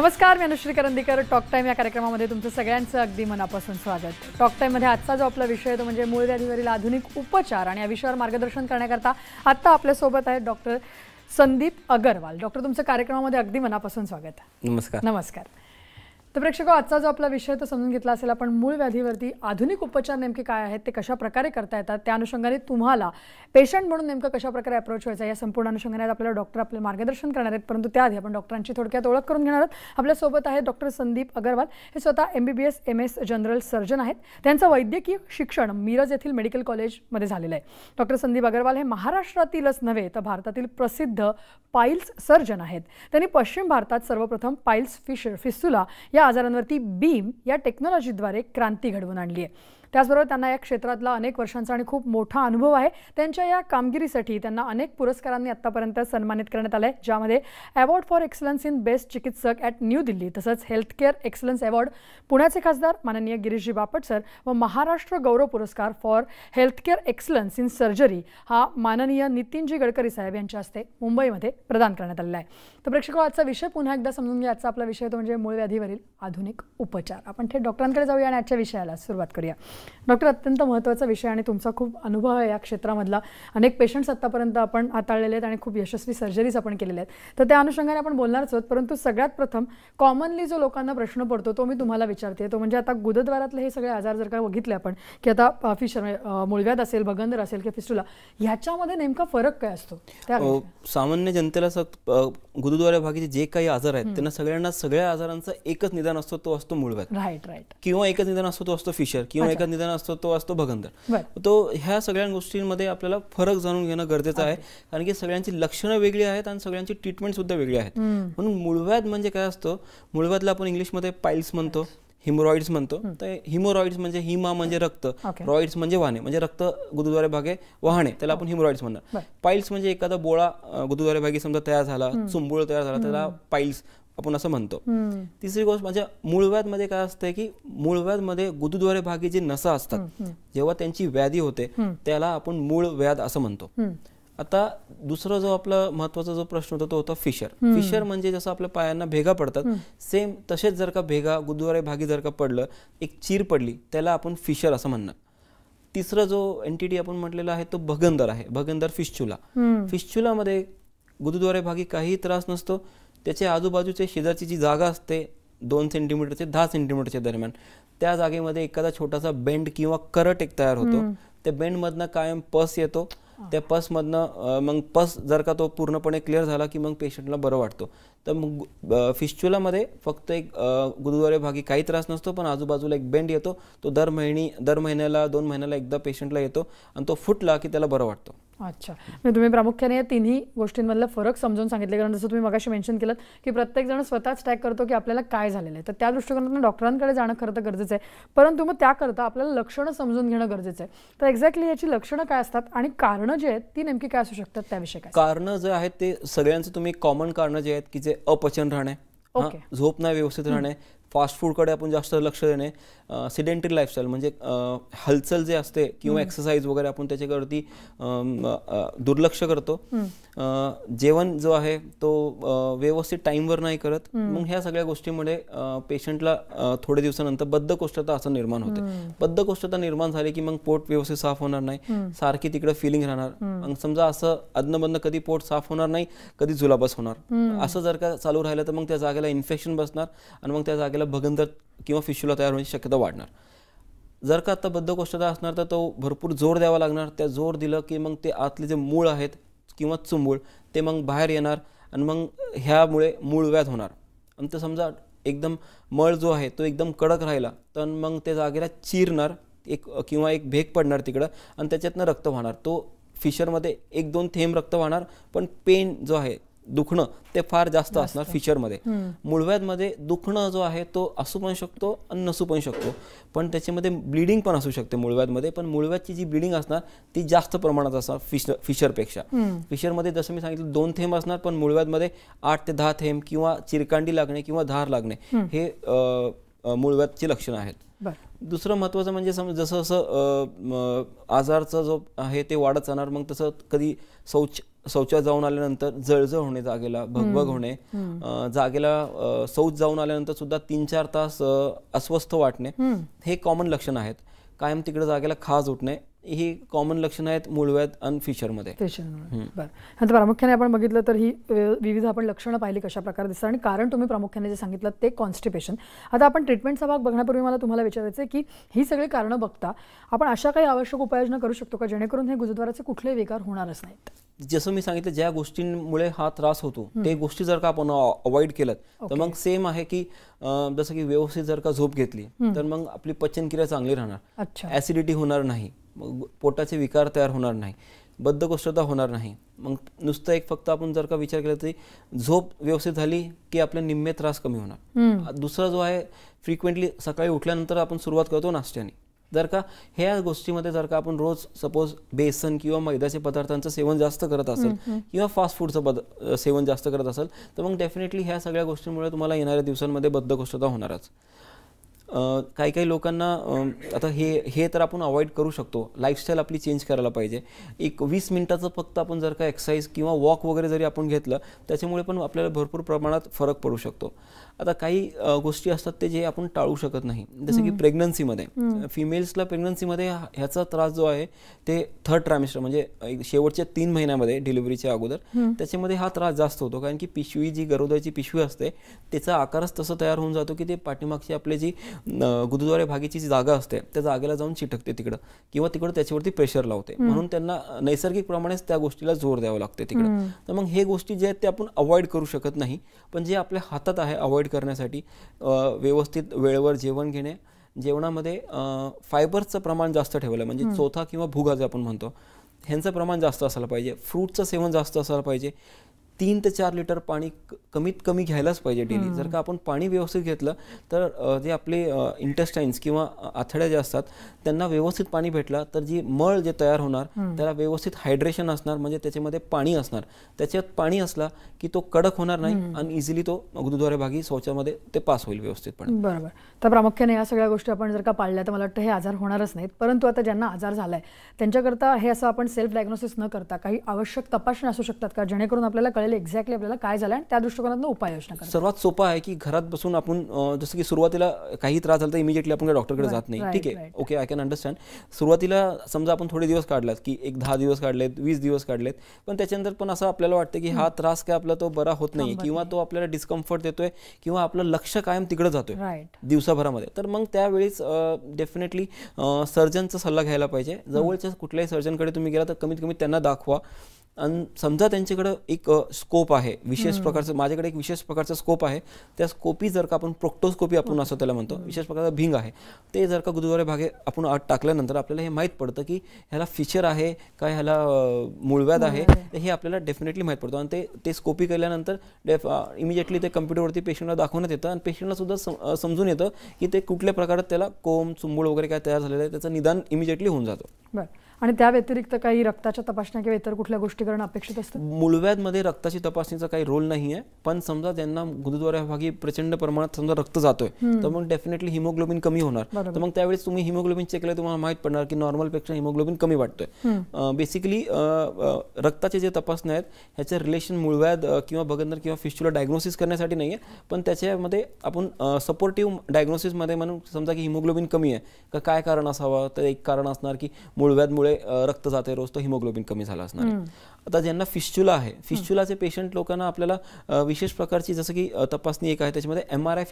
नमस्कार मी Anushree Karandikar talk time या कार्यक्रमामध्ये तुमचं सगळ्यांचं अगदी मनापासून स्वागत टॉक टाईममध्ये आजचा जो आपला विषय तो म्हणजे मूळ व्याधीवरील आधुनिक उपचार आणि या विषयावर मार्गदर्शन करण्याकरता आत्ता आपल्यासोबत आहेत डॉक्टर संदीप अगरवाल डॉक्टर तुमचं कार्यक्रमामध्ये अगदी मनापासून स्वागत नमस्कार नमस्कार तर प्रेक्षक आजचा जो आपला विषय तो समजून घेतला असेल आपण मूळ व्याधीवरती आधुनिक उपचार नेमके काय आहेत ते कशा प्रकारे करता येतात त्या अनुषंगाने तुम्हाला पेशंट म्हणून नेमकं कशा प्रकारे अप्रोच व्हायचा या संपूर्ण अनुषंगाने आपल्याला डॉक्टर आपले मार्गदर्शन करणार आहेत परंतु त्याआधी आपण डॉक्टरांची थोडक्यात ओळख करून घेणार आहोत आपल्यासोबत आहे डॉक्टर संदीप अगरवाल हे स्वतः M B B S M S general surgeon आहेत त्यांचं वैद्यकीय शिक्षण मिरज येथील मेडिकल कॉलेजमध्ये झालेलं आहे डॉक्टर संदीप अगरवाल हे महाराष्ट्रातीलच नव्हे तर भारतातील प्रसिद्ध पाईल्स सर्जन आहेत त्यांनी पश्चिम भारतात सर्वप्रथम पाईल्स फिशर फिस्तुला या या आजारांवरती बीम या टेक्नॉलॉजीद्वारे क्रांती घडवून आणली आहे त्याचबरोबर त्यांना या क्षेत्रातला अनेक वर्षांचा आणि खूप मोठा अनुभव आहे त्यांच्या या कामगिरीसाठी त्यांना अनेक पुरस्कारांनी आत्तापर्यंत सन्मानित करण्यात आलं आहे ज्यामध्ये award for excellence in best चिकित्सक ॲट न्यू दिल्ली तसंच हेल्थकेअर एक्सलन्स अवॉर्ड पुण्याचे खासदार माननीय गिरीशजी बापट सर व महाराष्ट्र गौरव पुरस्कार for healthcare excellence in surgery हा माननीय नितीनजी गडकरी साहेब यांच्या हस्ते मुंबईमध्ये प्रदान करण्यात आलेला आहे तर प्रेक्षक हो, आजचा विषय पुन्हा एकदा समजून घ्या आजचा आपला विषय तो म्हणजे मूळ व्याधीवरील आधुनिक उपचार आपण थेट डॉक्टरांकडे जाऊया आणि आजच्या विषयाला सुरुवात करूया डॉक्टर अत्यंत महत्त्वाचा विषय आणि तुमचा खूप अनुभव आहे या क्षेत्रामधला अनेक पेशंट्स आत्तापर्यंत आपण हाताळलेले आहेत आणि खूप यशस्वी सर्जरीज आपण केलेल्या आहेत तर त्या अनुषंगाने आपण बोलणारच आहोत परंतु सगळ्यात प्रथम कॉमनली जो लोकांना प्रश्न पडतो तो मी तुम्हाला विचारते तो म्हणजे आता गुदद्वारातले हे सगळे आजार जर का बघितले आपण की आता फिशर मुळव्यात असेल भगंदर असेल किंवा फिस्टुला ह्याच्यामध्ये नेमका फरक काय असतो सामान्य जनतेला गुरुद्वारा भागीचे जे काही आजार आहेत त्यांना सगळ्यांना सगळ्या आजारांचा एकच निदान असतो तो असतो मुळव्यात राईट राईट किंवा एकच निदान असतो तो असतो फिशर किंवा एकच निदान असतो तो असतो भगंदर तो ह्या सगळ्या गोष्टींमध्ये आपल्याला फरक जाणून घेणं गरजेचं आहे कारण की सगळ्यांची लक्षणं वेगळी आहेत आणि सगळ्यांची ट्रीटमेंट सुद्धा वेगळी आहेत म्हणून मूळव्याध म्हणजे काय असतं मुळव्यातला आपण इंग्लिशमध्ये पाईल्स म्हणतो हिमोरॉइड्स म्हणतो तर हिमोरॉइड्स म्हणजे हिमा म्हणजे रक्त रॉइड्स म्हणजे वाहने म्हणजे रक्त गुरुद्वारे भागे वाहणे त्याला आपण हिमोरॉइड्स म्हणणार पाईल्स म्हणजे एखादा बोळा गुरुद्वारे भागी समजा तयार झाला चुंबुळ तयार झाला त्याला पाईल्स आपण असं म्हणतो तिसरी गोष्ट म्हणजे व्याध मध्ये काय असतंय की मध्ये गुरुद्वारे भागी जे नसा असतात जेव्हा त्यांची व्याधी होते त्याला आपण मूळ व्याध असं म्हणतो आता दुसरा जो आपला महत्वाचा जो प्रश्न होता तो होता फिशर फिशर म्हणजे जसं आपल्या पायांना भेगा पडतात सेम तसेच जर का भेगा गुरुद्वारे भागी जर का पडलं एक चीर पडली त्याला आपण फिशर असं म्हणणार तिसरा जो एंटिटी आपण म्हटलेला आहे तो भगंदर आहे भगंदर फिश्चुला मध्ये गुरुद्वारे भागी काहीही त्रास नसतो त्याच्या आजूबाजूचे शेजारची जी जागा असते दोन सेंटीमीटर ते दहा सेंटीमीटरच्या दरम्यान त्या जागेमध्ये एखादा छोटासा बेंड किंवा करट एक तयार होतो त्या बेंडमधनं कायम पस येतो त्या पसमधनं मग पस जर का तो पूर्णपणे क्लिअर झाला की मग पेशंटला बरं वाटतो तर मग फिश्च्युलामध्ये फक्त एक गुरुद्वारे भागी काही त्रास नसतो पण आजूबाजूला एक बेंड येतो तो दर महिनी दर महिन्याला दोन महिन्याला एकदा पेशंटला येतो आणि तो फुटला की त्याला बरं वाटतो अच्छा म्हणजे तुम्ही प्रामुख्याने या तिन्ही गोष्टींमधला फरक समजून सांगितले कारण जसं तुम्ही मगाशी मेन्शन केलं की प्रत्येक जण स्वतःच टॅग करतो की आपल्याला काय झालेलं आहे तर त्या दृष्टिकोनातून डॉक्टरांकडे जाणं खरं तर गरजेचं आहे परंतु मग त्याकरता आपल्याला लक्षणं समजून घेणं गरजेचं आहे तर एक्झॅक्टली याची लक्षणं काय असतात आणि कारणं जे आहेत ती नेमकी काय असू शकतात त्याविषयी काय कारणं जे आहेत ते सगळ्यांचं तुम्ही कॉमन कारणं जे आहेत की जे अपचन राहणे झोप नाही व्यवस्थित राहणे फास्ट फूडकडे आपण जास्त लक्ष देणे सिडेंटरी लाईफस्टाईल म्हणजे हलचल जे असते किंवा एक्सरसाइज वगैरे आपण त्याच्यावरती दुर्लक्ष करतो जेवण जो आहे तो व्यवस्थित टाईमवर नाही करत मग ह्या सगळ्या गोष्टीमुळे पेशंटला थोडे दिवसानंतर बद्धकोष्ठता असं निर्माण होते बद्धकोष्ठता निर्माण झाली की मग पोट व्यवस्थित साफ होणार नाही सारखी तिकडे फिलिंग राहणार मग समजा असं अदनबदन कधी पोट साफ होणार नाही कधी जुलाबस होणार असं जर का चालू राहिलं तर मग त्या जागेला इन्फेक्शन बसणार आणि मग त्या जागेला भगंदर किंवा फिशूला तयार होण्याची शक्यता वाढणार जर का आता बद्धकोष्ठता असणार तर तो भरपूर जोर द्यावा लागणार त्या जोर दिलं की मग ते आतले जे मूळ आहेत किंवा चुंबूळ ते मग बाहेर येणार आणि मग ह्यामुळे मूळ व्याध होणार आणि तो समजा एकदम मळ जो आहे तो एकदम कडक राहिला तर मग त्या जागेला चिरणार एक किंवा एक भेग पडणार तिकडं आणि त्याच्यातनं रक्त वाहणार तो फिशरमध्ये एक दोन थेंब रक्त वाहणार पण पेन जो आहे दुखणं ते फार जास्त असणार फ्युचरमध्ये मध्ये दुखणं जो आहे तो असू पण शकतो आणि नसू पण शकतो पण त्याच्यामध्ये ब्लिडिंग पण असू शकते मध्ये पण मुळव्याची जी ब्लिडिंग असणार ती जास्त प्रमाणात असणार फिशर फिशरपेक्षा फिशरमध्ये जसं मी सांगितलं दोन थेंब असणार पण मध्ये आठ ते दहा थेंब किंवा चिरकांडी लागणे किंवा धार लागणे हे मुळव्यातची लक्षणं आहेत दुसरं महत्वाचं म्हणजे समज जसं जसं आजारचा जो आहे ते वाढत जाणार मग तसं कधी शौच शौचात जाऊन आल्यानंतर जळजळ होणे जागेला भगभग होणे जागेला शौच जाऊन आल्यानंतर सुद्धा तीन चार तास अस्वस्थ वाटणे हे कॉमन लक्षण आहेत कायम तिकडे जागेला खाज उठणे ही कॉमन लक्षणं आहेत मुळव्यात आणि फिशरमध्ये फिशरमध्ये प्रामुख्याने आपण बघितलं तर ही विविध आपण लक्षणं पाहिली कशा प्रकारे दिसतात आणि कारण तुम्ही प्रामुख्याने जे सांगितलं ते कॉन्स्टिपेशन आता आपण ट्रीटमेंटचा भाग बघण्यापूर्वी मला तुम्हाला विचारायचं आहे की ही सगळी कारणं बघता आपण अशा काही आवश्यक उपाययोजना करू शकतो का जेणेकरून हे गुरुद्वाराचे कुठलेही विकार होणारच नाहीत जसं मी सांगितलं ज्या गोष्टींमुळे हा त्रास होतो ते गोष्टी जर का आपण अवॉइड केलं तर मग सेम आहे की जसं की व्यवस्थित जर का झोप घेतली तर मग आपली पचनक्रिया चांगली राहणार ऍसिडिटी होणार नाही पोटाचे विकार तयार होणार नाही बद्धकोष्ठता होणार नाही मग नुसतं एक फक्त आपण जर का विचार केला तरी झोप व्यवस्थित झाली की आपल्या निम्मे त्रास कमी होणार दुसरा जो आहे फ्रिक्वेंटली सकाळी उठल्यानंतर आपण सुरुवात करतो नाश्त्याने जर का ह्या गोष्टीमध्ये जर का आपण रोज सपोज बेसन किंवा मैद्याचे पदार्थांचं सेवन जास्त करत असेल किंवा फास्ट फूडचं पद सेवन जास्त करत असेल तर मग डेफिनेटली ह्या सगळ्या गोष्टींमुळे तुम्हाला येणाऱ्या दिवसांमध्ये बद्धकोष्ठता होणारच काही काही लोकांना आता हे हे तर आपण अवॉइड करू शकतो लाईफस्टाईल आपली चेंज करायला पाहिजे एक वीस मिनटाचं फक्त आपण जर का एक्सरसाइज किंवा वॉक वगैरे जरी आपण घेतलं त्याच्यामुळे पण आपल्याला भरपूर प्रमाणात फरक पडू शकतो आता काही गोष्टी असतात ते जे आपण टाळू शकत नाही जसं की प्रेग्नन्सीमध्ये फिमेल्सला प्रेग्नन्सीमध्ये ह्याचा त्रास जो आहे ते थर्ड ट्रायमेस्टर म्हणजे शेवटच्या तीन महिन्यामध्ये डिलिव्हरीच्या अगोदर त्याच्यामध्ये हा त्रास जास्त होतो कारण की पिशवी जी गरोदरची पिशवी असते त्याचा आकारच तसं तयार होऊन जातो की ते पाठीमागची आपली जी गुरुद्वारे भागीची जी जागा असते त्या जागेला जाऊन चिटकते तिकडं किंवा तिकडं त्याच्यावरती प्रेशर लावते म्हणून त्यांना नैसर्गिकप्रमाणेच त्या गोष्टीला जोर द्यावा लागते तिकडं तर मग हे गोष्टी जे आहेत ते आपण अवॉइड करू शकत नाही पण जे आपल्या हातात आहे अवॉइड करण्यासाठी व्यवस्थित वेळेवर जेवण घेणे जेवणामध्ये फायबर्सचं प्रमाण जास्त ठेवलं म्हणजे चौथा किंवा भुगा जे आपण म्हणतो ह्यांचं प्रमाण जास्त असायला पाहिजे फ्रूटचं सेवन जास्त असायला पाहिजे तीन ते चार लिटर पाणी कमीत कमी घ्यायलाच पाहिजे डेली जर का आपण पाणी व्यवस्थित घेतलं तर जे आपले इंटेस्टाईन्स किंवा आथड्या ज्या असतात त्यांना व्यवस्थित पाणी भेटलं तर जी मळ जे तयार होणार त्याला व्यवस्थित हायड्रेशन असणार म्हणजे त्याच्यामध्ये पाणी असणार त्याच्यात पाणी असला की तो कडक होणार नाही आणि इझिली तो गुरुद्वारे भागी शौचामध्ये ते पास होईल व्यवस्थितपणे बरोबर तर प्रामुख्याने या सगळ्या गोष्टी आपण जर का पाळल्या तर मला वाटतं हे आजार होणारच नाहीत परंतु आता ज्यांना आजार झालाय त्यांच्याकरता हे असं आपण सेल्फ डायग्नोसिस न करता काही आवश्यक तपासण्या असू शकतात का जेणेकरून आपल्याला कळेल आपल्याला एक्झॅक्टली आपल्याला काय झालं आणि त्या दृष्टिकोनातून उपाययोजना करा सर्वात सोपं आहे की घरात बसून आपण जसं की सुरुवातीला काही त्रास झाला तर इमिजिएटली आपण डॉक्टरकडे जात नाही ठीक आहे ओके आय कॅन अंडरस्टँड सुरुवातीला समजा आपण थोडे दिवस काढलात की एक दहा दिवस काढलेत वीस दिवस काढलेत पण त्याच्यानंतर पण असं आपल्याला वाटतं की हा त्रास काय आपला तो बरा होत नाही किंवा तो आपल्याला डिस्कम्फर्ट देतोय किंवा आपलं लक्ष कायम तिकडे जातोय दिवसाभरामध्ये तर मग त्यावेळेस डेफिनेटली सर्जनचा सल्ला घ्यायला पाहिजे जवळच्या कुठल्याही सर्जनकडे तुम्ही गेला तर कमीत कमी त्यांना दाखवा आणि समजा त्यांच्याकडं एक स्कोप आहे विशेष प्रकारचं माझ्याकडे एक विशेष प्रकारचा स्कोप आहे त्या स्कोपी जर का आपण प्रोक्टोस्कोपी आपण असं त्याला म्हणतो विशेष प्रकारचा भिंग आहे ते जर का गुरुद्वारे भागे आपण आत टाकल्यानंतर आपल्याला हे माहीत पडतं की ह्याला फिचर आहे का ह्याला मूळव्याध आहे हे आपल्याला डेफिनेटली माहीत पडतं आणि ते स्कोपी केल्यानंतर डेफ इमिजिएटली ते कम्प्युटरवरती पेशंटला दाखवण्यात येतं आणि पेशंटला सुद्धा समजून येतं की ते कुठल्या प्रकारात त्याला कोम चुंबूळ वगैरे काय तयार झालेलं आहे त्याचं निदान इमिजिएटली होऊन जातं आणि त्या व्यतिरिक्त काही रक्ताच्या तपासण्या किंवा इतर कुठल्या गोष्टी करणं अपेक्षित असतात मूळव्याधमध्ये रक्ताची तपासणीचा काही रोल नाही आहे पण समजा ज्यांना गुरुद्वाराभागी प्रचंड प्रमाणात समजा रक्त जातोय तर मग डेफिनेटली हिमोग्लोबिन कमी होणार तर मग त्यावेळेस तुम्ही हिमोग्लोबिन चेक केलं तुम्हाला माहित पडणार की नॉर्मलपेक्षा हिमोग्लोबिन कमी वाटतोय बेसिकली रक्ताचे जे तपासण्या आहेत ह्याचे रिलेशन मूळव्याध किंवा बगंदर किंवा फिशुला डायग्नोसिस करण्यासाठी नाही आहे पण त्याच्यामध्ये आपण सपोर्टिव्ह डायग्नोसिसमध्ये म्हणून समजा की हिमोग्लोबिन कमी आहे का काय कारण असावं तर एक कारण असणार की मूळव्याधमुळे त्यामुळे रक्त जाते रोज तो हिमोग्लोबिन कमी झाला असणार आता ज्यांना फिश्च्युला आहे फिश्च्युलाचे पेशंट लोकांना आपल्याला विशेष प्रकारची जसं की तपासणी एक आहे त्याच्यामध्ये एम आर आय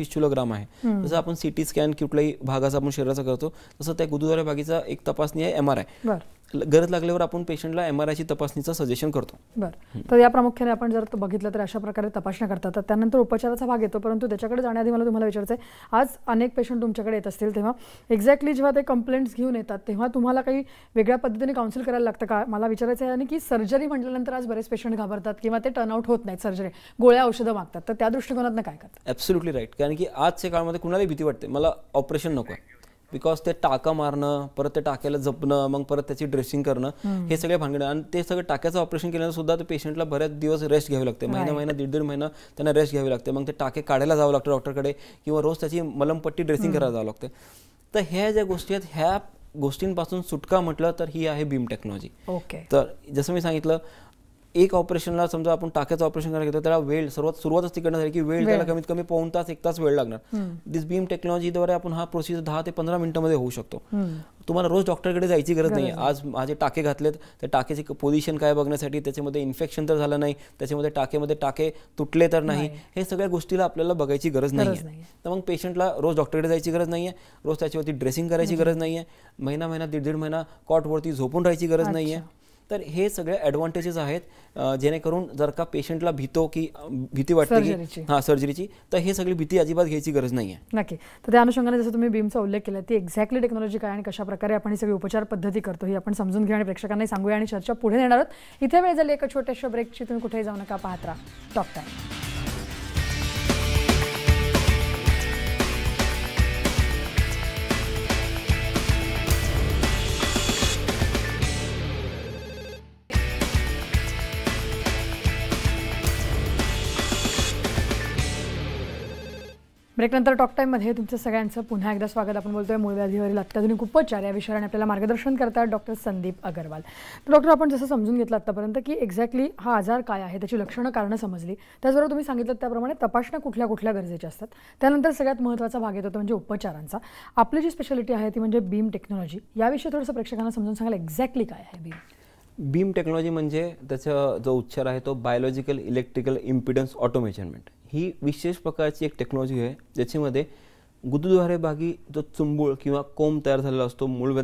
आहे जसं आपण सिटी स्कॅन कुठल्याही भागाचा आपण शरीराचा करतो तसं त्या गुदुद्वारा भागीचा एक तपासणी आहे एम आर आय गरज लागल्यावर आपण पेशंटला एम आर आयची तपासणीचं सजेशन करतो बरं तर या प्रामुख्याने आपण जर बघितलं तर अशा प्रकारे तपासण्या करतात तर त्यानंतर उपचाराचा भाग येतो परंतु त्याच्याकडे जाण्याआधी मला तुम्हाला विचारायचं आहे आज अनेक पेशंट तुमच्याकडे येत असतील तेव्हा एक्झॅक्टली जेव्हा ते कंप्लेंट्स घेऊन येतात तेव्हा तुम्हाला काही वेगळ्या पद्धतीने काउन्सिल करायला लागतं का मला विचारायचं आहे आणि की सर्जरी म्हटल्यानंतर आज बरेच पेशंट घाबरतात किंवा ते टर्नआउट होत नाहीत सर्जरी गोळ्या औषधं मागतात तर त्या दृष्टिकोनातून काय करतात ॲब्सोल्युटली राईट कारण की आजच्या काळामध्ये कुणालाही भीती वाटते मला ऑपरेशन नको आहे बिकॉज ते टाका मारणं परत ते टाक्याला जपणं मग परत त्याची ड्रेसिंग करणं हे सगळे भांगणं आणि ते सगळं टाक्याचं ऑपरेशन केल्यानं सुद्धा ते पेशंटला बऱ्याच दिवस रेस्ट घ्यावी लागते महिना महिना दीड दीड महिना त्यांना रेस्ट घ्यावी लागते मग ते टाके काढायला जावं लागतं डॉक्टरकडे किंवा रोज त्याची मलमपट्टी ड्रेसिंग करायला जावं लागते तर ह्या ज्या गोष्टी आहेत ह्या गोष्टींपासून सुटका म्हटलं तर ही आहे बीम टेक्नॉलॉजी ओके तर जसं मी सांगितलं एक ऑपरेशनला समजा आपण टाक्याचं ऑपरेशन करायला घेतो त्याला वेळ सर्वात सुरुवातच तिकडनं झाली की वेळ त्याला कमीत कमी पाऊन तास एक तास वेळ लागणार दिस बीम टेक्नॉलॉजीद्वारे आपण हा प्रोसेस दहा ते पंधरा मिनिटांमध्ये होऊ शकतो तुम्हाला रोज डॉक्टरकडे जायची गरज नाही आज माझे टाके घातलेत त्या टाकेचे पोझिशन काय बघण्यासाठी त्याच्यामध्ये इन्फेक्शन तर झालं नाही त्याच्यामध्ये टाकेमध्ये टाके तुटले तर नाही हे सगळ्या गोष्टीला आपल्याला बघायची गरज नाही आहे तर मग पेशंटला रोज डॉक्टरकडे जायची गरज नाही आहे रोज त्याच्यावरती ड्रेसिंग करायची गरज नाही आहे महिना महिना दीड दीड महिना कॉटवरती झोपून राहायची गरज नाही आहे तर हे सगळे ॲडव्हान्टेजेस आहेत जेणेकरून जर का पेशंटला भीतो की भीती वाटते हा सर्जरीची तर हे सगळी भीती अजिबात घ्यायची गरज नाही आहे नक्की तर त्या अनुषंगाने जसं तुम्ही बीमचा उल्लेख केला ती एक्झॅक्टली टेक्नॉलॉजी काय आणि कशा प्रकारे आपण ही सगळी उपचार पद्धती करतो ही आपण समजून घेऊ आणि प्रेक्षकांना सांगूया आणि चर्चा पुढे नेणार आहोत इथे वेळ झाली एका छोट्याशा ब्रेकची तुम्ही कुठेही जाऊ नका पाहत राहा टॉक टाईम ब्रेकनंतर टॉक टाईममध्ये तुमचं सगळ्यांचं पुन्हा एकदा स्वागत आपण बोलतोय मूळव्याधीवरील अत्याधुनिक उपचार या विषयाने आपल्याला मार्गदर्शन करतात डॉक्टर संदीप अगरवाल तर डॉक्टर आपण जसं समजून घेतलं आतापर्यंत की एक्झॅक्टली हा आजार काय आहे त्याची लक्षणं कारणं समजली त्याचबरोबर तुम्ही सांगितलं त्याप्रमाणे तपासण्या कुठल्या कुठल्या गरजेच्या असतात त्यानंतर सगळ्यात महत्त्वाचा भाग येतो तो म्हणजे उपचारांचा आपली जी स्पेशालिटी आहे ती म्हणजे बीम टेक्नॉलॉजी याविषयी थोडंसं प्रेक्षकांना समजून सांगाल एक्झॅक्टली काय आहे बीम बीम टेक्नॉलॉजी म्हणजे त्याचा जो उच्चार आहे तो बायोलॉजिकल इलेक्ट्रिकल इम्पिडन्स ऑटोमेजरमेंट ही विशेष प्रकारची एक टेक्नॉलॉजी आहे ज्याच्यामध्ये गुदुद्वारे भागी जो चुंबूळ किंवा कोंब तयार झालेला असतो मूळ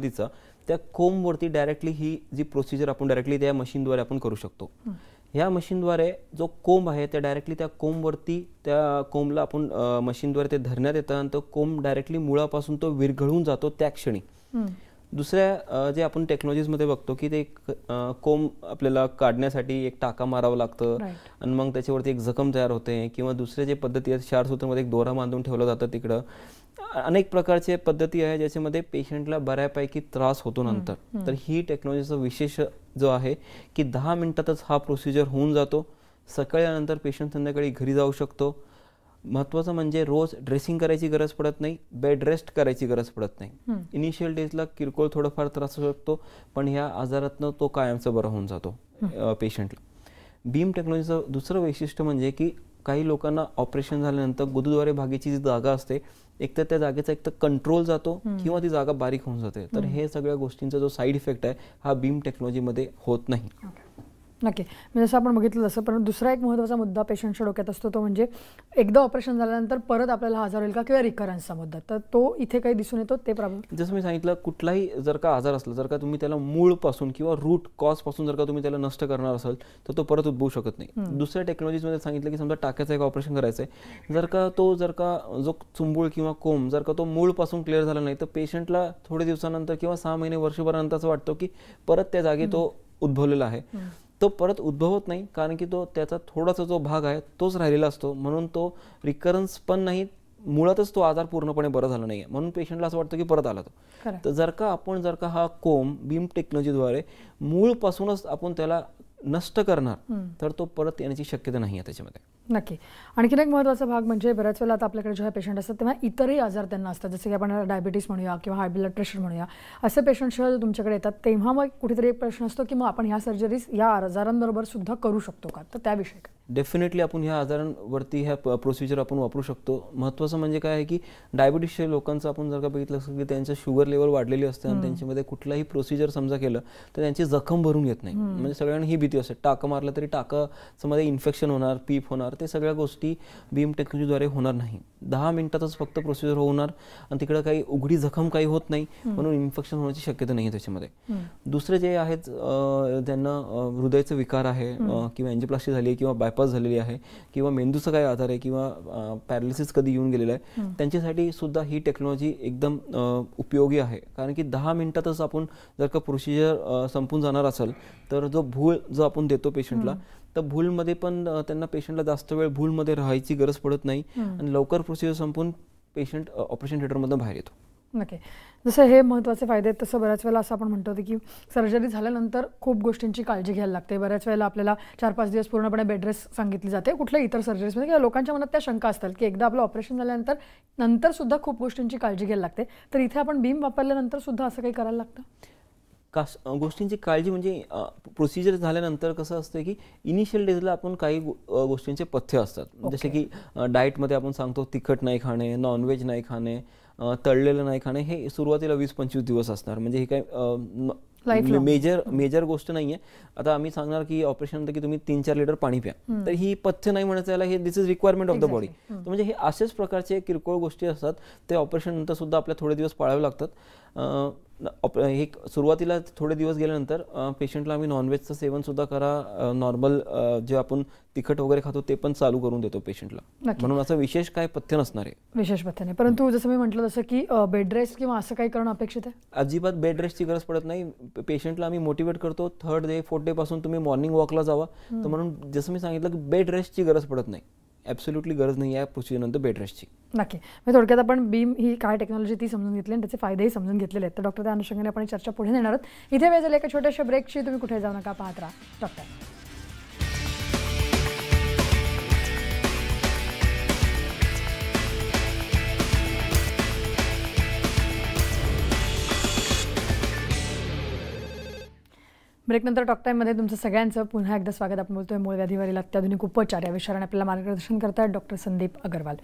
त्या कोंबवरती डायरेक्टली ही जी प्रोसिजर आपण डायरेक्टली त्या मशीनद्वारे आपण करू शकतो ह्या मशीनद्वारे जो कोंब आहे त्या डायरेक्टली त्या कोंबवरती त्या कोंबला आपण मशीनद्वारे ते धरण्यात येतं आणि तो कोंब डायरेक्टली मुळापासून तो विरघळून जातो त्या क्षणी दुसऱ्या जे आपण टेक्नॉलॉजीजमध्ये बघतो की ते एक कोंब आपल्याला काढण्यासाठी एक टाका मारावं लागतं आणि मग त्याच्यावरती एक जखम तयार होते किंवा दुसरे जे पद्धती आहेत शारसूत्रमध्ये एक दोरा बांधून ठेवला जातं तिकडं अनेक प्रकारचे पद्धती आहे ज्याच्यामध्ये पेशंटला बऱ्यापैकी त्रास होतो नंतर तर ही टेक्नॉलॉजीचा विशेष जो आहे की दहा मिनिटातच हा प्रोसिजर होऊन जातो सकाळी नंतर पेशंट संध्याकाळी घरी जाऊ शकतो महत्वाचं म्हणजे रोज ड्रेसिंग करायची गरज पडत नाही बेड रेस्ट करायची गरज पडत नाही इनिशियल डेजला किरकोळ थोडंफार त्रास होऊ शकतो पण ह्या आजारातनं तो कायमचा बरा होऊन जातो पेशंटला बीम टेक्नॉलॉजीचं दुसरं वैशिष्ट्य म्हणजे की काही लोकांना ऑपरेशन झाल्यानंतर गुदुद्वारे भागेची जी जागा असते एक तर त्या जागेचा एक तर कंट्रोल जातो किंवा ती जागा बारीक होऊन जाते तर हे सगळ्या गोष्टींचा जो साईड इफेक्ट आहे हा बीम टेक्नॉलॉजीमध्ये होत नाही नक्की म्हणजे जसं आपण बघितलं तसं पण दुसरा एक महत्त्वाचा मुद्दा पेशंटच्या डोक्यात असतो तो म्हणजे एकदा ऑपरेशन झाल्यानंतर परत आपल्याला आजार होईल का किंवा रिकरन्सचा मुद्दा तर तो इथे काही दिसून येतो ते प्रॉब्लेम जसं मी सांगितलं कुठलाही जर का आजार असला जर का तुम्ही त्याला मूळपासून किंवा रूट कॉजपासून जर का तुम्ही त्याला नष्ट करणार असाल तर तो परत उद्भवू शकत नाही दुसऱ्या मध्ये सांगितलं की समजा टाक्याचं एक ऑपरेशन करायचं आहे जर का तो जर का जो चुंबूळ किंवा कोम जर का तो मूळपासून क्लिअर झाला नाही तर पेशंटला थोडे दिवसानंतर किंवा सहा महिने वर्षभरानंतर असं वाटतो की परत त्या जागी तो उद्भवलेला आहे तो परत उद्भवत नाही कारण की तो त्याचा थोडासा जो भाग आहे तोच राहिलेला असतो म्हणून तो रिकरन्स पण नाही मुळातच तो आजार पूर्णपणे बरा झाला नाही आहे म्हणून पेशंटला असं वाटतं की परत आला तो तर जर का आपण जर का हा कोम बीम टेक्नॉलॉजीद्वारे मूळपासूनच आपण त्याला नष्ट करणार तर तो परत येण्याची शक्यता नाही आहे त्याच्यामध्ये नक्की आणखीन एक महत्वाचा भाग म्हणजे बऱ्याच वेळा आता आपल्याकडे जेव्हा पेशंट असतात तेव्हा इतरही आजार त्यांना असतात जसं की आपण डायबिटीस म्हणूया किंवा हाय ब्लड प्रेशर म्हणूया असे पेशंट जेव्हा तुमच्याकडे येतात तेव्हा मग कुठेतरी एक प्रश्न असतो की मग आपण ह्या सर्जरीज या आजारांबरोबर सुद्धा करू शकतो का तर त्याविषयी डेफिनेटली आपण ह्या आजारांवरती ह्या प्रोसिजर आपण वापरू शकतो महत्वाचं म्हणजे काय आहे की डायबिटीसच्या लोकांचं आपण जर का बघितलं असतं की त्यांचं शुगर लेवल वाढलेली असते आणि त्यांच्यामध्ये कुठलाही प्रोसिजर समजा केलं तर त्यांची जखम भरून येत नाही म्हणजे सगळ्यांना ही भीती असते टाकं मारलं तरी टाकाचं मध्ये इन्फेक्शन होणार पीप होणार ते सगळ्या गोष्टी बीम टेक्नॉलॉजीद्वारे होणार नाही दहा मिनिटातच फक्त प्रोसिजर होणार आणि तिकडं काही उघडी जखम काही होत नाही म्हणून इन्फेक्शन होण्याची शक्यता नाही त्याच्यामध्ये दुसरे जे आहेत ज्यांना हृदयाचा विकार आहे किंवा एन्जिप्लास्टी झाली आहे किंवा बायपास झालेली आहे किंवा मेंदूचा काय आधार आहे किंवा पॅरालिसिस कधी येऊन गेलेला आहे त्यांच्यासाठी सुद्धा ही टेक्नॉलॉजी एकदम उपयोगी आहे कारण की दहा मिनिटातच आपण जर का प्रोसिजर संपून जाणार असेल तर जो भूळ जो आपण देतो पेशंटला तर भूलमध्ये पण त्यांना पेशंटला जास्त वेळ भूलमध्ये राहायची गरज पडत नाही आणि लवकर प्रोसिजर संपून पेशंट ऑपरेशन थिएटरमधून बाहेर येतो ओके जसं हे महत्त्वाचे फायदे आहेत तसं बऱ्याच वेळेला असं आपण म्हणतो की सर्जरी झाल्यानंतर खूप गोष्टींची काळजी घ्यायला लागते बऱ्याच वेळेला आपल्याला चार पाच दिवस पूर्णपणे बेड रेस्ट सांगितली जाते कुठल्या इतर सर्जरीजमध्ये किंवा लोकांच्या मनात त्या शंका असतात की एकदा आपलं ऑपरेशन झाल्यानंतर नंतर सुद्धा खूप गोष्टींची काळजी घ्यायला लागते तर इथे आपण बीम वापरल्यानंतर सुद्धा असं काही करायला लागतं का गोष्टींची काळजी म्हणजे प्रोसिजर झाल्यानंतर कसं असतं की इनिशियल डेजला आपण काही गोष्टींचे पथ्य असतात जसे की डाएटमध्ये आपण सांगतो तिखट नाही खाणे नॉनव्हेज नाही खाणे तळलेलं नाही खाणे हे सुरुवातीला वीस पंचवीस दिवस असणार म्हणजे हे काय मेजर मेजर गोष्ट नाहीये आता आम्ही सांगणार की ऑपरेशन की तुम्ही तीन चार लिटर पाणी प्या तर ही पथ्य नाही म्हणायचं याला हे this is requirement of the body म्हणजे हे असेच प्रकारचे किरकोळ गोष्टी असतात ते ऑपरेशन नंतर सुद्धा आपल्या थोडे दिवस पाळावे लागतात ऑप हे सुरुवातीला थोडे दिवस गेल्यानंतर पेशंटला आम्ही नॉनव्हेजचं सेवनसुद्धा करा नॉर्मल जे आपण तिखट वगैरे खातो ते पण चालू करून देतो पेशंटला म्हणून असं विशेष काय पथ्य नसणार आहे विशेष पथ्य नाही परंतु जसं मी म्हटलं तसं की बेड रेस्ट किंवा असं काही करणं अपेक्षित आहे अजिबात बेड रेस्टची गरज पडत नाही पेशंटला आम्ही मोटिवेट करतो थर्ड डे फोर्थ डे पासून तुम्ही मॉर्निंग वॉकला जावा तर म्हणून जसं मी सांगितलं की बेड रेस्टची गरज पडत नाही ॲब्सोल्युटली गरज नाही आहे प्रोसिजरनंतर बेड नक्की मग म्हणजे थोडक्यात आपण बीम ही काय टेक्नॉलॉजी ती समजून घेतली आणि त्याचे फायदेही समजून घेतलेले आहेत तर डॉक्टर त्या अनुषंगाने आपण चर्चा पुढे नेणार आहोत इथे वेळ झाले एका छोट्याशा ब्रेकची तुम्ही कुठे जाऊ नका पाहत राहा डॉक्टर ब्रेकनंतर टॉक टाईममध्ये तुमचं सगळ्यांचं पुन्हा एकदा स्वागत आपण बोलतोय मूळ व्याधीवरील अत्याधुनिक उपचार या विषयावर आपल्याला मार्गदर्शन करतात डॉक्टर संदीप अगरवाल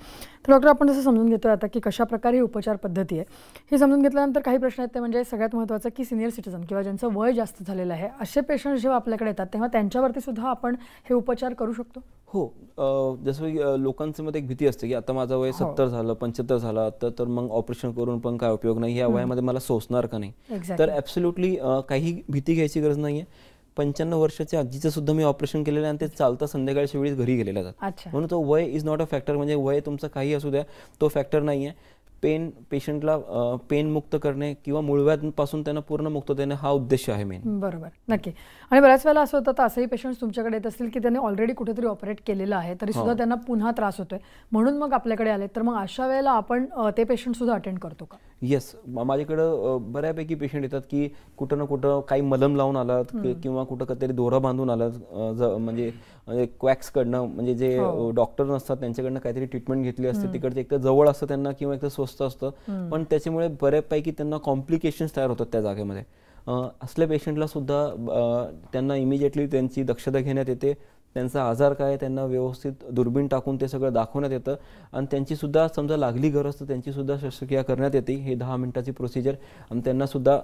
तर डॉक्टर आपण जसं समजून घेतोय आता की कशा प्रकारे ही उपचार पद्धती आहे हे समजून घेतल्यानंतर काही प्रश्न आहेत ते म्हणजे सगळ्यात महत्त्वाचं की सिनियर सिटीजन किंवा ज्यांचं वय जास्त झालेलं आहे असे पेशंट जेव्हा आपल्याकडे येतात तेव्हा त्यांच्यावरती सुद्धा आपण हे उपचार करू शकतो हो जसं की लोकांचं मध्ये एक भीती असते की आता माझा वय हो. सत्तर झालं पंच्याहत्तर झालं आता तर मग ऑपरेशन करून पण काय उपयोग नाही या वयामध्ये मला सोसणार का नाही तर ऍब्सोल्युटली काही भीती घ्यायची गरज नाहीये पंच्याण्णव वर्षाच्या आजीचं सुद्धा मी ऑपरेशन केलेलं आणि ते चालता संध्याकाळच्या वेळी घरी गेलेलं जात म्हणून तो वय इज नॉट अ फॅक्टर म्हणजे वय तुमचं काही असू द्या तो फॅक्टर नाही पेन पेशंटला पेन मुक्त करणे किंवा मुळव्यापासून त्यांना पूर्ण मुक्त देणे हा उद्देश आहे मेन बरोबर नक्की आणि बऱ्याच वेळेला असं होतं असंही पेशंट तुमच्याकडे येत असतील की त्यांनी ऑलरेडी कुठेतरी ऑपरेट केलेलं आहे तरी सुद्धा त्यांना पुन्हा त्रास होतोय म्हणून मग आपल्याकडे आले तर मग अशा वेळेला आपण ते पेशंट सुद्धा अटेंड करतो का येस माझ्याकडे बऱ्यापैकी पेशंट येतात की कुठं ना कुठं काही मलम लावून आलात किंवा कुठं कधी दोरा बांधून आलात म्हणजे म्हणजे क्वॅक्सकडनं म्हणजे जे डॉक्टर हो. नसतात त्यांच्याकडनं काहीतरी ट्रीटमेंट घेतली असते तिकडचे एकतर जवळ असतं त्यांना किंवा एकदम स्वस्त असतं पण त्याच्यामुळे बऱ्यापैकी त्यांना कॉम्प्लिकेशन्स तयार होतात त्या जागेमध्ये असल्या पेशंटला सुद्धा त्यांना इमिजिएटली त्यांची दक्षता घेण्यात येते त्यांचा आजार काय त्यांना व्यवस्थित दुर्बीण टाकून ते सगळं दाखवण्यात येतं आणि त्यांचीसुद्धा समजा लागली गरज तर त्यांचीसुद्धा शस्त्रक्रिया करण्यात येते हे दहा मिनिटाची प्रोसिजर आणि त्यांनासुद्धा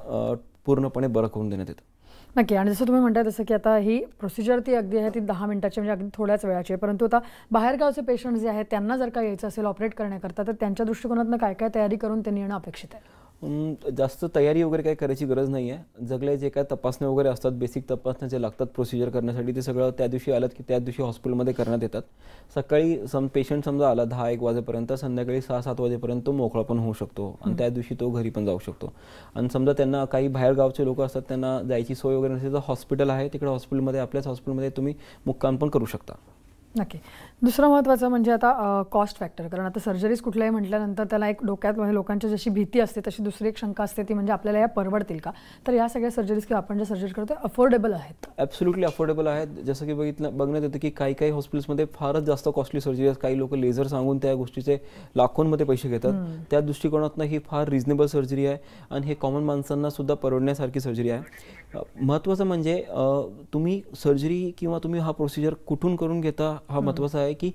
पूर्णपणे बरं करून देण्यात येतं नक्की आणि जसं तुम्ही म्हणताय तसं की आता ही प्रोसिजर ती अगदी आहे ती दहा मिनिटाची म्हणजे अगदी थोड्याच वेळाची आहे परंतु आता बाहेरगावचे पेशंट जे आहेत त्यांना जर का यायचं असेल ऑपरेट करण्याकरता तर त्यांच्या दृष्टिकोनातून काय काय तयारी करून त्यांनी येणं अपेक्षित आहे जास्त तयारी वगैरे काही करायची गरज नाही आहे जगले जे काय तपासण्या वगैरे असतात बेसिक तपासण्या जे लागतात प्रोसिजर करण्यासाठी ते सगळं त्या दिवशी आलं की त्या दिवशी हॉस्पिटलमध्ये करण्यात येतात सकाळी सम पेशंट समजा आला दहा एक वाजेपर्यंत संध्याकाळी सहा सात वाजेपर्यंत तो मोकळा पण होऊ शकतो आणि त्या दिवशी तो घरी पण जाऊ शकतो आणि समजा त्यांना काही बाहेर गावचे लोक असतात त्यांना जायची सोय वगैरे नसेल तर हॉस्पिटल आहे तिकडे हॉस्पिटलमध्ये आपल्याच हॉस्पिटलमध्ये तुम्ही मुक्काम पण करू शकता नक्की दुसरं महत्त्वाचं म्हणजे आता कॉस्ट फॅक्टर कारण आता सर्जरीज कुठल्याही म्हटल्यानंतर त्याला एक डोक्यात म्हणजे लोकांची जशी भीती असते तशी दुसरी एक शंका असते ती म्हणजे आपल्याला या परवडतील का तर या सगळ्या सर्जरीज किंवा आपण ज्या सर्जरी करतो अफोर्डेबल आहेत ॲब्सोल्युटली अफोर्डेबल आहेत जसं की बघितलं बघण्यात येतं की काही काही हॉस्पिटल्समध्ये फारच जास्त कॉस्टली सर्जरी आहेत काही लोक लेझर सांगून त्या गोष्टीचे लाखोंमध्ये पैसे घेतात त्या दृष्टिकोनातनं ही फार रिजनेबल सर्जरी आहे आणि हे कॉमन माणसांना सुद्धा परवडण्यासारखी सर्जरी आहे महत्त्वाचं म्हणजे तुम्ही सर्जरी किंवा तुम्ही हा प्रोसिजर कुठून करून घेता हा महत्त्वाचा आहे की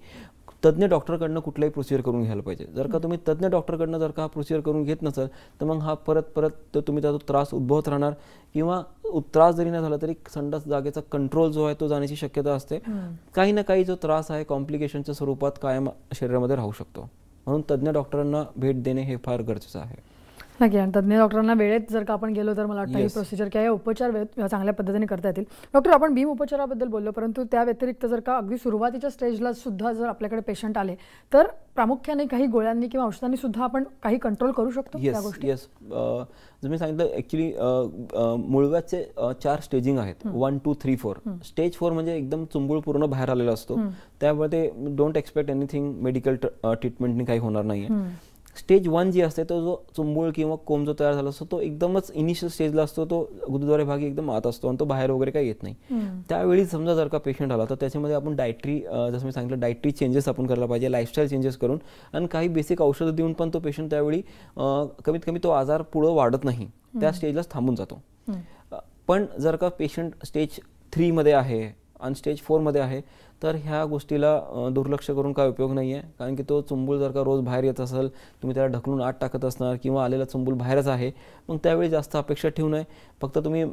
तज्ज्ञ डॉक्टरकडनं कुठलाही प्रोसिजर करून घ्यायला पाहिजे जर का तुम्ही तज्ज्ञ डॉक्टरकडनं जर का हा प्रोसिजर करून घेत नसाल तर मग हा परत परत तुम्ही त्याचा त्रास उद्भवत राहणार किंवा त्रास जरी नाही झाला तरी संडास जागेचा कंट्रोल जो आहे तो जाण्याची शक्यता असते काही ना काही जो त्रास आहे कॉम्प्लिकेशनच्या स्वरूपात कायम शरीरामध्ये राहू शकतो म्हणून तज्ज्ञ डॉक्टरांना भेट देणे हे फार गरजेचं आहे नक्की आणि तज्ज्ञ डॉक्टरांना वेळेत जर का आपण गेलो तर मला वाटतं ही प्रोसिजर किंवा उपचार चांगल्या पद्धतीने करता येतील डॉक्टर आपण भीम उपचाराबद्दल बोललो परंतु त्या व्यतिरिक्त जर का अगदी सुरुवातीच्या स्टेजला सुद्धा जर आपल्याकडे पेशंट आले तर प्रामुख्याने काही गोळ्यांनी किंवा औषधांनी सुद्धा आपण काही कंट्रोल करू शकतो गोष्टी येस जर मी सांगितलं ॲक्च्युली मुळव्याचे चार स्टेजिंग आहेत one two three four stage four म्हणजे एकदम चुंबूळ पूर्ण बाहेर आलेला असतो त्यामुळे ते डोंट एक्सपेक्ट एनिथिंग मेडिकल ट्रीटमेंटनी काही होणार नाही स्टेज वन जी असते तो जो चुंबूळ किंवा कोंब जो तयार झाला असतो तो एकदमच इनिशियल स्टेजला असतो तो गुरुद्वारे भागी एकदम आत असतो आणि तो बाहेर वगैरे काही येत नाही त्यावेळी समजा जर का पेशंट आला तर त्याच्यामध्ये आपण डायट्री जसं मी सांगितलं डायट्री चेंजेस आपण करायला पाहिजे लाईफस्टाईल चेंजेस करून आणि काही बेसिक औषधं देऊन पण तो पेशंट त्यावेळी कमीत कमी तो आजार पुढं वाढत नाही त्या स्टेजला थांबून जातो पण जर का पेशंट स्टेज थ्रीमध्ये आहे आणि स्टेज फोरमध्ये आहे तर ह्या गोष्टीला दुर्लक्ष करून काय उपयोग नाही आहे कारण की तो चुंबूल जर का रोज बाहेर येत असेल तुम्ही त्याला ढकलून आत टाकत असणार किंवा आलेला चुंबूल बाहेरच आहे मग त्यावेळी जास्त अपेक्षा ठेवू नये फक्त तुम्ही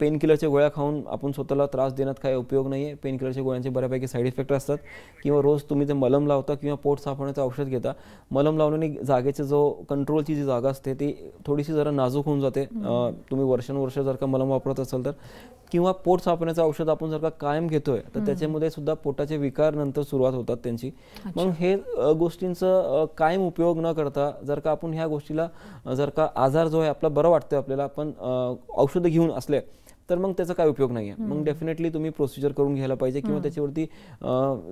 पेनकिलरच्या गोळ्या खाऊन आपण स्वतःला त्रास देण्यात काय उपयोग नाही आहे पेनकिलरच्या गोळ्यांचे बऱ्यापैकी साईड इफेक्ट असतात किंवा रोज तुम्ही जे मलम लावता किंवा पोट साफ होण्याचं औषध घेता मलम लावण्याने जागेचे जो कंट्रोलची जी जागा असते ती थोडीशी जरा नाजूक होऊन जाते तुम्ही वर्षानुवर्ष जर का मलम वापरत असाल तर किंवा पोट साफ औषध आपण जर का कायम घेतोय तर त्याच्यामध्ये सुद्धा पोटाचे विकार नंतर सुरुवात होतात त्यांची मग हे गोष्टींचं कायम उपयोग न करता जर का आपण ह्या गोष्टीला जर का आजार जो आहे आपला बरं वाटतं आपल्याला आपण औषधं घेऊन असले तर मग त्याचा काय उपयोग नाही मग डेफिनेटली तुम्ही प्रोसिजर करून घ्यायला पाहिजे किंवा त्याच्यावरती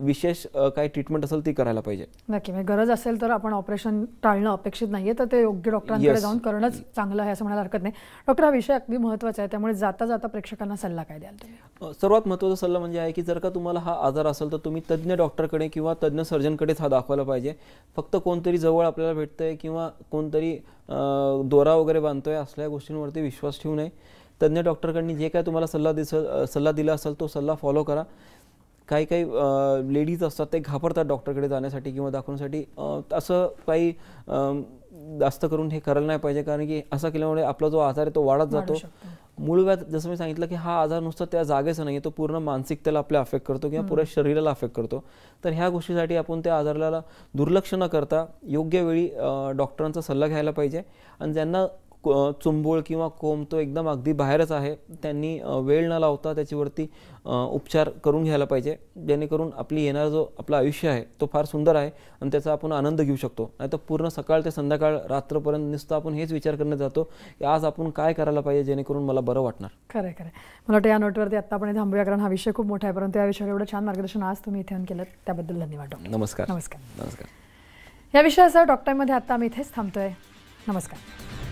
विशेष काही ट्रीटमेंट असेल ती करायला पाहिजे नक्की म्हणजे गरज असेल तर आपण ऑपरेशन टाळणं अपेक्षित नाहीये तर ते योग्य डॉक्टरांकडे जाऊन करणंच चांगलं आहे असं म्हणायला हरकत नाही डॉक्टर हा विषय अगदी महत्वाचा आहे त्यामुळे जाता जाता प्रेक्षकांना सल्ला काय द्याल सर्वात महत्वाचा सल्ला म्हणजे आहे की जर का तुम्हाला हा आजार असेल तर तुम्ही तज्ज्ञ डॉक्टरकडे किंवा तज्ज्ञ सर्जनकडेच हा दाखवायला पाहिजे फक्त कोणतरी जवळ आपल्याला भेटतंय किंवा कोणतरी दोरा वगैरे बांधतोय असल्या गोष्टींवरती विश्वास ठेवू नये तज्ञ डॉक्टरकडनी जे काय तुम्हाला सल्ला दिस सल्ला दिला असेल तो सल्ला फॉलो करा काही काही लेडीज असतात ते घाबरतात डॉक्टरकडे जाण्यासाठी किंवा दाखवण्यासाठी असं काही जास्त करून हे करायला नाही पाहिजे कारण की असा केल्यामुळे आपला जो आजार आहे तो वाढत जातो मूळ जसं मी सांगितलं की हा आजार नुसतं त्या जागेचा नाही तो पूर्ण मानसिकतेला आपल्या अफेक्ट करतो किंवा पुऱ्या शरीराला अफेक्ट करतो तर ह्या गोष्टीसाठी आपण त्या आजाराला दुर्लक्ष न करता योग्य वेळी डॉक्टरांचा सल्ला घ्यायला पाहिजे आणि ज्यांना चुंबूळ किंवा कोंब तो एकदम अगदी बाहेरच आहे त्यांनी वेळ न लावता त्याच्यावरती उपचार करून घ्यायला पाहिजे जेणेकरून आपली येणारा जो आपलं आयुष्य आहे तो फार सुंदर आहे आणि त्याचा आपण आनंद घेऊ शकतो नाही तर पूर्ण सकाळ ते संध्याकाळ रात्रपर्यंत नुसतं आपण हेच विचार करण्यात जातो की आज आपण काय करायला पाहिजे जेणेकरून मला बरं वाटणार खरं खरं मला वाटतं या नोटवरती आत्ता आपण थांबूया कारण हा विषय खूप मोठा आहे परंतु या विषयावर एवढं छान मार्गदर्शन आज तुम्ही इथे केलं त्याबद्दल धन्यवाद नमस्कार नमस्कार नमस्कार या विषयासह डॉक्टरमध्ये आत्ता आम्ही इथेच थांबतोय नमस्कार